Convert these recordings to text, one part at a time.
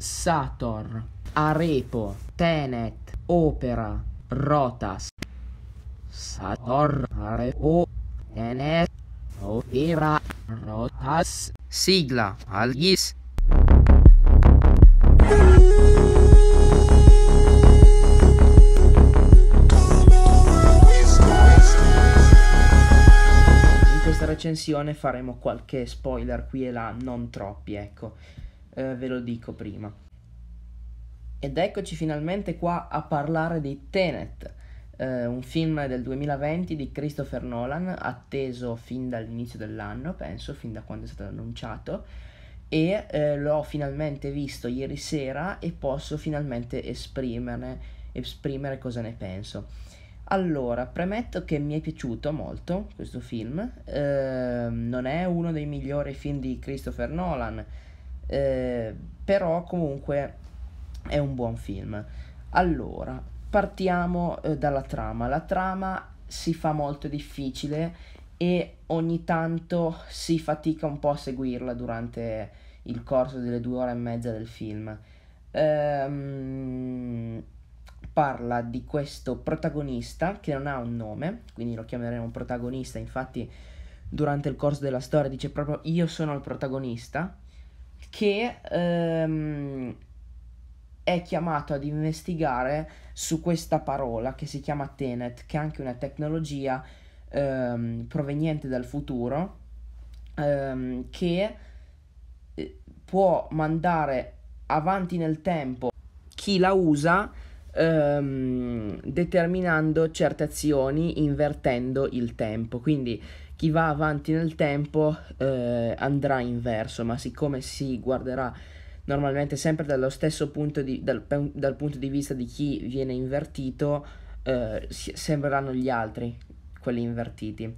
Sator, Arepo, Tenet, Opera, Rotas. Sator, Arepo, Tenet, Opera, Rotas. Sigla, Algis. In questa recensione faremo qualche spoiler qui e là, non troppi, ecco eh, ve lo dico prima. Ed eccoci finalmente qua a parlare di Tenet, eh, un film del 2020 di Christopher Nolan, atteso fin dall'inizio dell'anno, penso, fin da quando è stato annunciato, e eh, l'ho finalmente visto ieri sera e posso finalmente esprimere cosa ne penso. Allora, premetto che mi è piaciuto molto questo film, eh, non è uno dei migliori film di Christopher Nolan, eh, però comunque è un buon film. Allora, partiamo eh, dalla trama. La trama si fa molto difficile e ogni tanto si fatica un po' a seguirla durante il corso delle due ore e mezza del film. Ehm, parla di questo protagonista che non ha un nome, quindi lo chiameremo protagonista, infatti durante il corso della storia dice proprio io sono il protagonista che ehm, è chiamato ad investigare su questa parola che si chiama Tenet, che è anche una tecnologia ehm, proveniente dal futuro, ehm, che eh, può mandare avanti nel tempo chi la usa ehm, determinando certe azioni, invertendo il tempo. Quindi chi va avanti nel tempo eh, andrà inverso, ma siccome si guarderà normalmente sempre dallo stesso punto di, dal, dal punto di vista di chi viene invertito, eh, sembreranno gli altri quelli invertiti.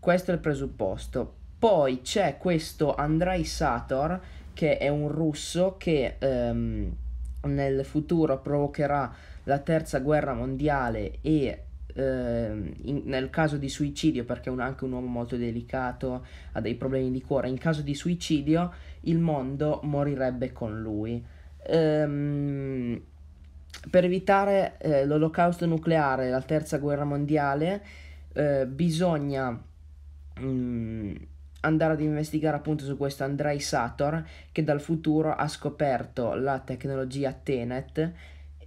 Questo è il presupposto. Poi c'è questo Andrei Sator, che è un russo che ehm, nel futuro provocherà la terza guerra mondiale e Ehm, in, nel caso di suicidio, perché è un, anche un uomo molto delicato, ha dei problemi di cuore, in caso di suicidio il mondo morirebbe con lui. Ehm, per evitare eh, l'olocausto nucleare, la terza guerra mondiale, eh, bisogna mh, mm, andare ad investigare appunto su questo Andrei Sator che dal futuro ha scoperto la tecnologia Tenet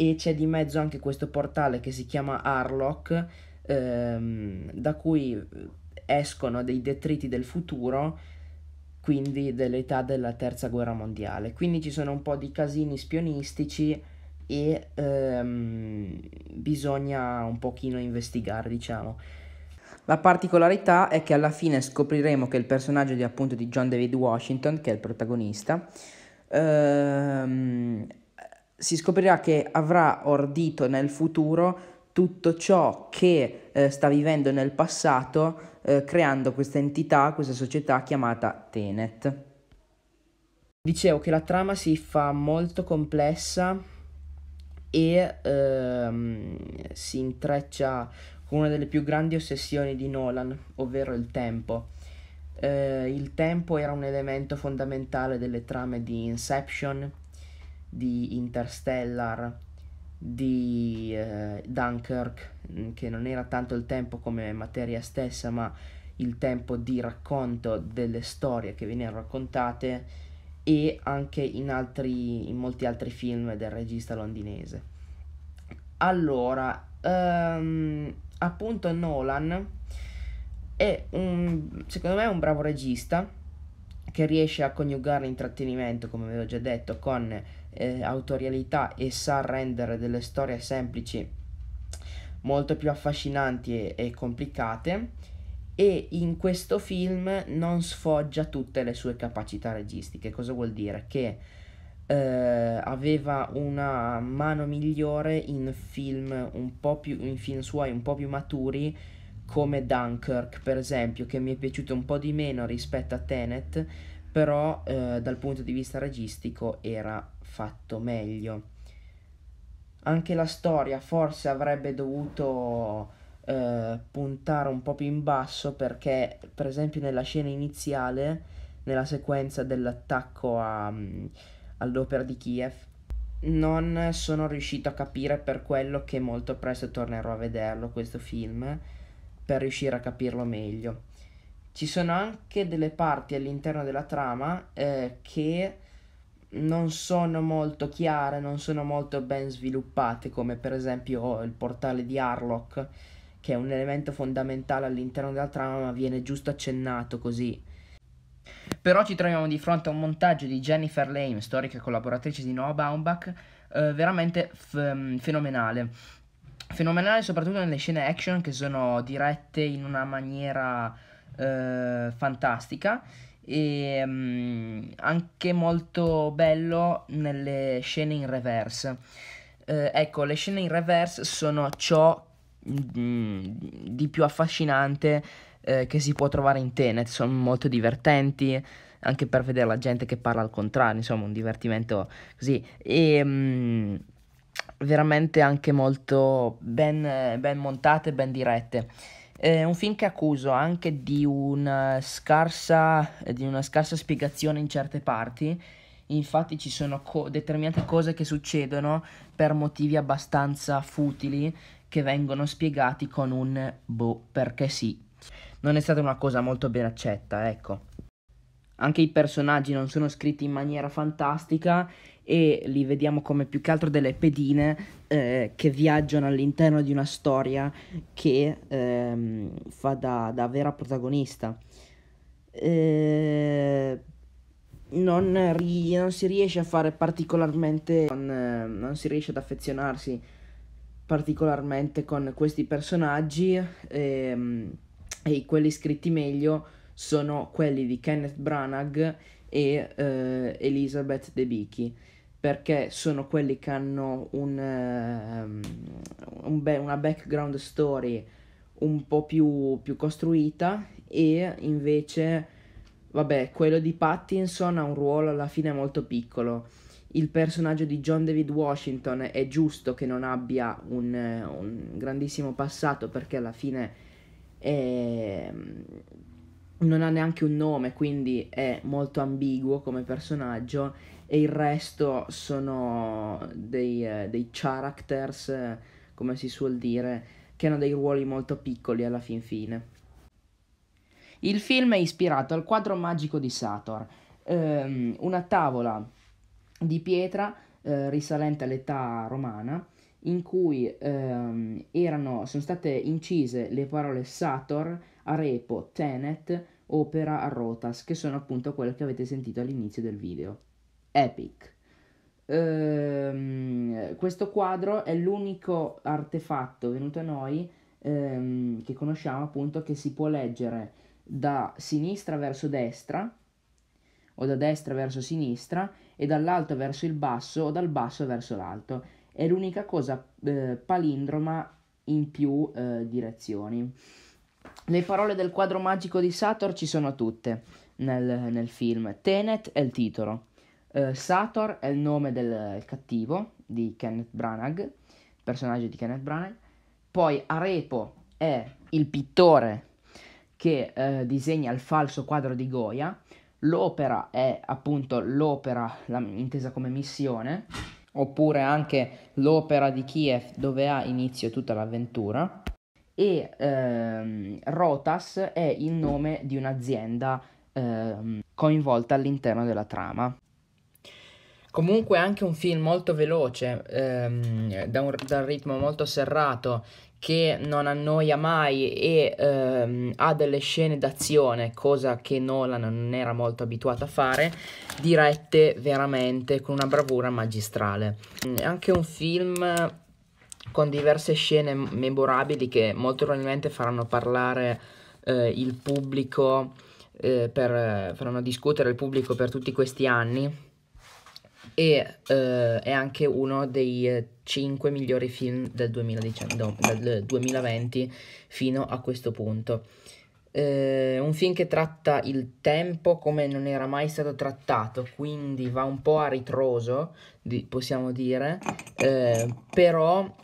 e c'è di mezzo anche questo portale che si chiama Arlock ehm, da cui eh, escono dei detriti del futuro quindi dell'età della terza guerra mondiale quindi ci sono un po' di casini spionistici e ehm, bisogna un pochino investigare diciamo la particolarità è che alla fine scopriremo che il personaggio di, appunto, di John David Washington, che è il protagonista, ehm, si scoprirà che avrà ordito nel futuro tutto ciò che eh, sta vivendo nel passato, eh, creando questa entità, questa società chiamata Tenet. Dicevo che la trama si fa molto complessa e ehm, si intreccia con una delle più grandi ossessioni di Nolan, ovvero il tempo. Eh, il tempo era un elemento fondamentale delle trame di Inception, di Interstellar, di eh, Dunkirk, mm, che non era tanto il tempo come materia stessa, ma il tempo di racconto delle storie che venivano raccontate e anche in, altri, in molti altri film del regista londinese. Allora, um, appunto Nolan è un, secondo me un bravo regista che riesce a coniugare l'intrattenimento, come vi ho già detto, con eh, autorialità e sa rendere delle storie semplici molto più affascinanti e, e complicate e in questo film non sfoggia tutte le sue capacità registiche. Cosa vuol dire? Che Uh, aveva una mano migliore in film un po' più in film suoi un po' più maturi come Dunkirk per esempio che mi è piaciuto un po' di meno rispetto a Tenet però uh, dal punto di vista registico era fatto meglio. Anche la storia forse avrebbe dovuto eh, puntare un po' più in basso perché per esempio nella scena iniziale, nella sequenza dell'attacco a, mm, all'opera di Kiev, non sono riuscito a capire per quello che molto presto tornerò a vederlo questo film per riuscire a capirlo meglio. Ci sono anche delle parti all'interno della trama eh, che non sono molto chiare, non sono molto ben sviluppate, come per esempio il portale di Harlock, che è un elemento fondamentale all'interno della trama, ma viene giusto accennato così. Però ci troviamo di fronte a un montaggio di Jennifer Lame, storica collaboratrice di Noah Baumbach, eh, veramente mm, fenomenale. Fenomenale soprattutto nelle scene action che sono dirette in una maniera eh, fantastica e um, anche molto bello nelle scene in reverse. Eh, ecco, le scene in reverse sono ciò mh, mm, di più affascinante eh, che si può trovare in Tenet, sono molto divertenti anche per vedere la gente che parla al contrario, insomma un divertimento così. E, mh, mm, veramente anche molto ben, ben montate, ben dirette. È un film che accuso anche di una, eh, scarsa, eh, di una scarsa spiegazione in certe parti, infatti ci sono co- determinate cose che succedono per motivi abbastanza futili che vengono spiegati con un boh perché sì. Non è stata una cosa molto ben accetta, ecco. Anche i personaggi non sono scritti in maniera fantastica e li vediamo come più che altro delle pedine eh, che viaggiano all'interno di una storia che ehm, fa da, da, vera protagonista. Eh, non, ri- non, si riesce a fare particolarmente, con, eh, non si riesce ad affezionarsi particolarmente con questi personaggi ehm, e quelli scritti meglio sono quelli di Kenneth Branagh e eh, Elizabeth Debicki perché sono quelli che hanno un, um, un be- una background story un po' più, più, costruita e invece, vabbè, quello di Pattinson ha un ruolo alla fine molto piccolo. Il personaggio di John David Washington è giusto che non abbia un, un grandissimo passato perché alla fine è, non ha neanche un nome, quindi è molto ambiguo come personaggio e il resto sono dei, eh, dei characters, eh, come si suol dire, che hanno dei ruoli molto piccoli alla fin fine. Il film è ispirato al quadro magico di Sator, ehm, una tavola di pietra eh, risalente all'età romana in cui ehm, erano, sono state incise le parole Sator, Arepo, Tenet, Opera, Rotas, che sono appunto quelle che avete sentito all'inizio del video. Epic. Ehm, questo quadro è l'unico artefatto venuto a noi ehm, che conosciamo appunto che si può leggere da sinistra verso destra o da destra verso sinistra e dall'alto verso il basso o dal basso verso l'alto. È l'unica cosa eh, palindroma in più eh, direzioni. Le parole del quadro magico di Sator ci sono tutte nel, nel film. Tenet è il titolo. Uh, Sator è il nome del cattivo di Kenneth Branagh, personaggio di Kenneth Branagh. Poi Arepo è il pittore che uh, disegna il falso quadro di Goya. L'opera è appunto l'opera la, intesa come missione, oppure anche l'opera di Kiev dove ha inizio tutta l'avventura. E uh, Rotas è il nome di un'azienda ehm, coinvolta all'interno della trama. Comunque anche un film molto veloce, ehm, da, un, da un ritmo molto serrato, che non annoia mai e ehm, ha delle scene d'azione, cosa che Nolan non era molto abituato a fare, dirette veramente con una bravura magistrale. Mm, anche un film con diverse scene memorabili che molto probabilmente faranno parlare eh, il pubblico, eh, per, eh, faranno discutere il pubblico per tutti questi anni e eh, è anche uno dei 5 eh, migliori film del, 2019, del 2020 fino a questo punto. Eh, un film che tratta il tempo come non era mai stato trattato, quindi va un po' a ritroso, possiamo dire, eh, però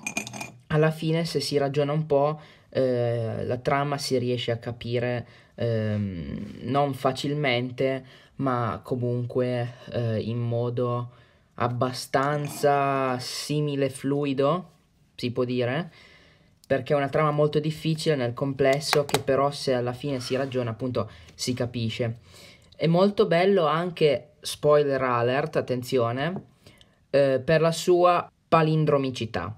alla fine se si ragiona un po' eh, la trama si riesce a capire ehm, non facilmente, ma comunque eh, in modo abbastanza simile fluido, si può dire, perché è una trama molto difficile nel complesso che però se alla fine si ragiona appunto si capisce. È molto bello anche, spoiler alert, attenzione, eh, per la sua palindromicità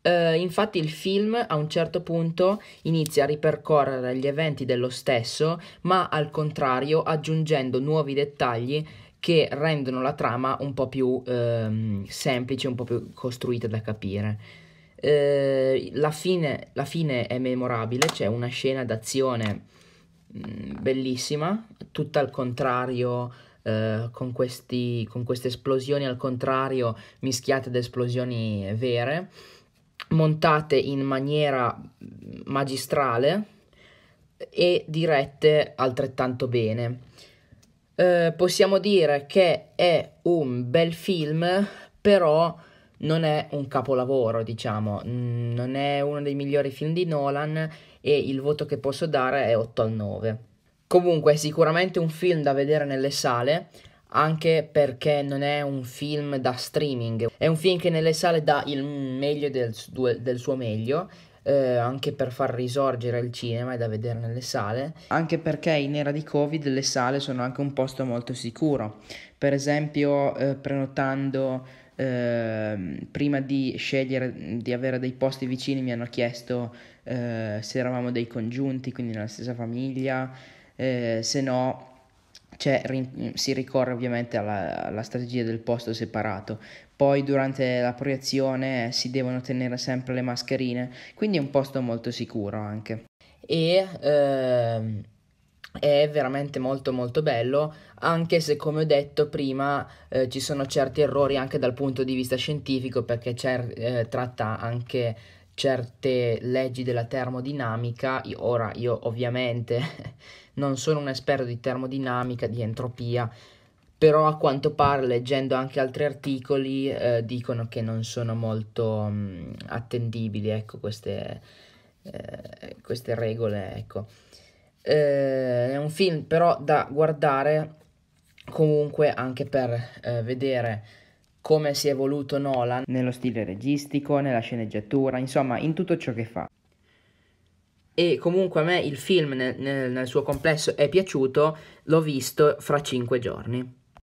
Uh, infatti il film a un certo punto inizia a ripercorrere gli eventi dello stesso, ma al contrario aggiungendo nuovi dettagli che rendono la trama un po' più ehm, semplice, un po' più costruita da capire. Eh, la, fine, la, fine, è memorabile, c'è una scena d'azione mm, bellissima, tutta al contrario, eh, con, questi, con queste esplosioni al contrario mischiate ad esplosioni vere montate in maniera mm, magistrale e dirette altrettanto bene. Eh, possiamo dire che è un bel film, però non è un capolavoro, diciamo, mm, non è uno dei migliori film di Nolan e il voto che posso dare è 8 al 9. Comunque è sicuramente un film da vedere nelle sale, anche perché non è un film da streaming, è un film che nelle sale dà il meglio del, del suo meglio, eh, anche per far risorgere il cinema e da vedere nelle sale. Anche perché in era di Covid le sale sono anche un posto molto sicuro, per esempio eh, prenotando... Eh, prima di scegliere di avere dei posti vicini mi hanno chiesto eh, se eravamo dei congiunti, quindi nella stessa famiglia, eh, se no cioè, rin- si ricorre ovviamente alla, alla, strategia del posto separato. Poi durante la proiezione si devono tenere sempre le mascherine, quindi è un posto molto sicuro anche. E ehm, è veramente molto molto bello, anche se come ho detto prima eh, ci sono certi errori anche dal punto di vista scientifico perché eh, tratta anche certe leggi della termodinamica, io, ora io ovviamente non sono un esperto di termodinamica, di entropia, però a quanto pare leggendo anche altri articoli eh, dicono che non sono molto mh, mm, attendibili ecco, queste, eh, queste regole. Ecco. Eh, è un film però da guardare comunque anche per eh, vedere come si è evoluto Nolan nello stile registico, nella sceneggiatura, insomma in tutto ciò che fa. E comunque a me il film nel, nel, nel suo complesso è piaciuto, l'ho visto fra cinque giorni.